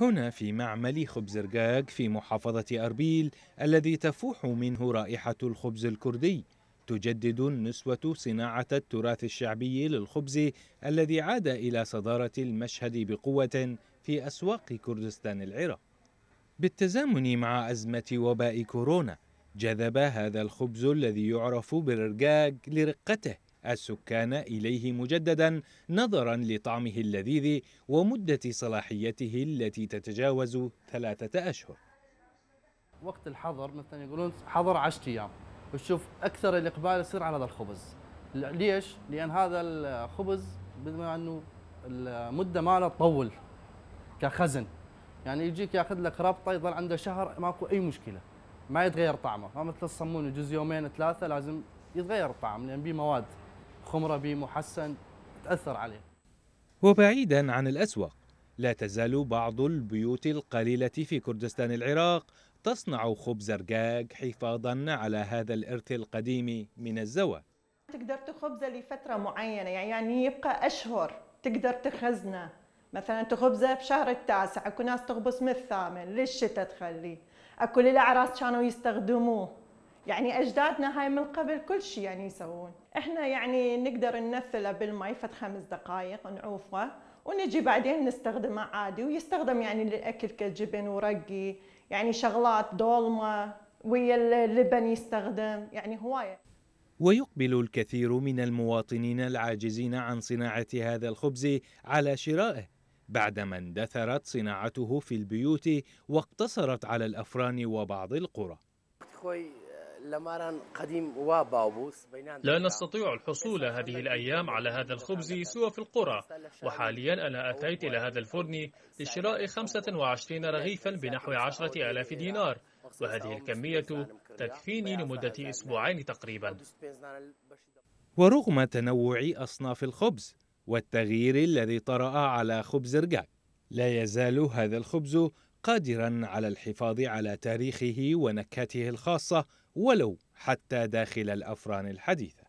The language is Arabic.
هنا في معمل خبز رقاق في محافظة أربيل الذي تفوح منه رائحة الخبز الكردي تجدد النسوة صناعة التراث الشعبي للخبز الذي عاد إلى صدارة المشهد بقوة في أسواق كردستان العراق بالتزامن مع أزمة وباء كورونا جذب هذا الخبز الذي يعرف بالرقاق لرقته السكان إليه مجددا نظرا لطعمه اللذيذ ومدة صلاحيته التي تتجاوز ثلاثة أشهر وقت الحظر مثلا يقولون حظر 10 أيام بتشوف أكثر الإقبال يصير على هذا الخبز ليش؟ لأن هذا الخبز بما أنه المدة ماله تطول كخزن يعني يجيك ياخذ لك ربطه يظل عنده شهر ماكو اي مشكله ما يتغير طعمه ما مثل الصمون يجوز يومين ثلاثه لازم يتغير الطعم لان بيه مواد خمربي محسن تأثر عليه وبعيدا عن الأسواق لا تزال بعض البيوت القليلة في كردستان العراق تصنع خبز رقاق حفاظا على هذا الإرث القديم من الزواج تقدر تخبزه لفترة معينة يعني-, يعني يبقى أشهر تقدر تخزنه مثلا تخبزه بشهر التاسع اكو ناس تخبز من الثامن للشتاء تخليه اكو للاعراس كانوا يستخدموه يعني اجدادنا هاي من قبل كل شيء يعني يسوون احنا يعني نقدر ننفله بالمي فد خمس دقائق نعوفه ونجي بعدين نستخدمه عادي ويستخدم يعني للاكل كجبن ورقي يعني شغلات دولمه ويا اللبن يستخدم يعني هوايه ويقبل الكثير من المواطنين العاجزين عن صناعه هذا الخبز على شرائه بعدما اندثرت صناعته في البيوت واقتصرت على الافران وبعض القرى. لا نستطيع الحصول هذه الأيام على هذا الخبز سوى في القرى وحاليا أنا أتيت إلى هذا الفرن لشراء 25 رغيفا بنحو 10 ألاف دينار وهذه الكمية تكفيني لمدة أسبوعين تقريبا ورغم تنوع أصناف الخبز والتغيير الذي طرأ على خبز رجاك لا يزال هذا الخبز قادرا على الحفاظ على تاريخه ونكهته الخاصه ولو حتى داخل الافران الحديثه